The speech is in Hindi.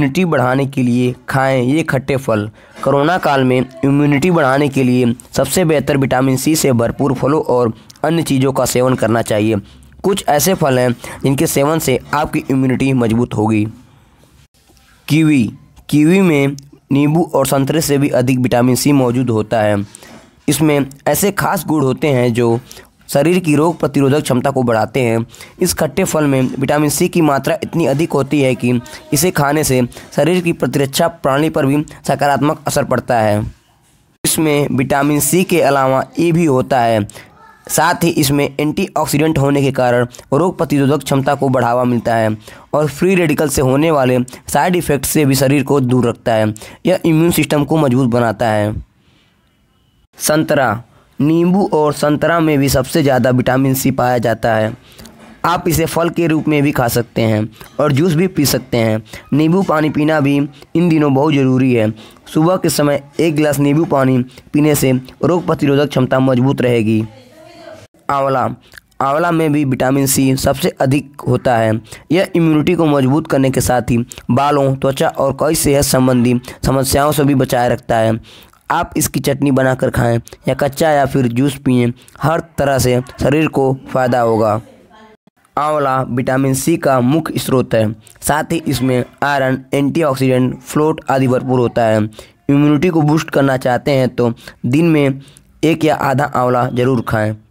इम्यूनिटी बढ़ाने के लिए खाएं ये खट्टे फल कोरोना काल में इम्यूनिटी बढ़ाने के लिए सबसे बेहतर विटामिन सी से भरपूर फलों और अन्य चीज़ों का सेवन करना चाहिए कुछ ऐसे फल हैं जिनके सेवन से आपकी इम्यूनिटी मजबूत होगी कीवी कीवी में नींबू और संतरे से भी अधिक विटामिन सी मौजूद होता है इसमें ऐसे खास गुड़ होते हैं जो शरीर की रोग प्रतिरोधक क्षमता को बढ़ाते हैं इस खट्टे फल में विटामिन सी की मात्रा इतनी अधिक होती है कि इसे खाने से शरीर की प्रतिरक्षा प्रणाली पर भी सकारात्मक असर पड़ता है इसमें विटामिन सी के अलावा ई भी होता है साथ ही इसमें एंटीऑक्सीडेंट होने के कारण रोग प्रतिरोधक क्षमता को बढ़ावा मिलता है और फ्री रेडिकल से होने वाले साइड इफ़ेक्ट से भी शरीर को दूर रखता है यह इम्यून सिस्टम को मजबूत बनाता है संतरा नींबू और संतरा में भी सबसे ज़्यादा विटामिन सी पाया जाता है आप इसे फल के रूप में भी खा सकते हैं और जूस भी पी सकते हैं नींबू पानी पीना भी इन दिनों बहुत ज़रूरी है सुबह के समय एक गिलास नींबू पानी पीने से रोग प्रतिरोधक क्षमता मजबूत रहेगी आंवला आंवला में भी विटामिन सी सबसे अधिक होता है यह इम्यूनिटी को मजबूत करने के साथ ही बालों त्वचा और कई सेहत संबंधी समस्याओं से भी बचाए रखता है आप इसकी चटनी बनाकर खाएं या कच्चा या फिर जूस पिए हर तरह से शरीर को फ़ायदा होगा आंवला विटामिन सी का मुख्य स्रोत है साथ ही इसमें आयरन एंटीऑक्सीडेंट फ्लोट आदि भरपूर होता है इम्यूनिटी को बूस्ट करना चाहते हैं तो दिन में एक या आधा आंवला ज़रूर खाएं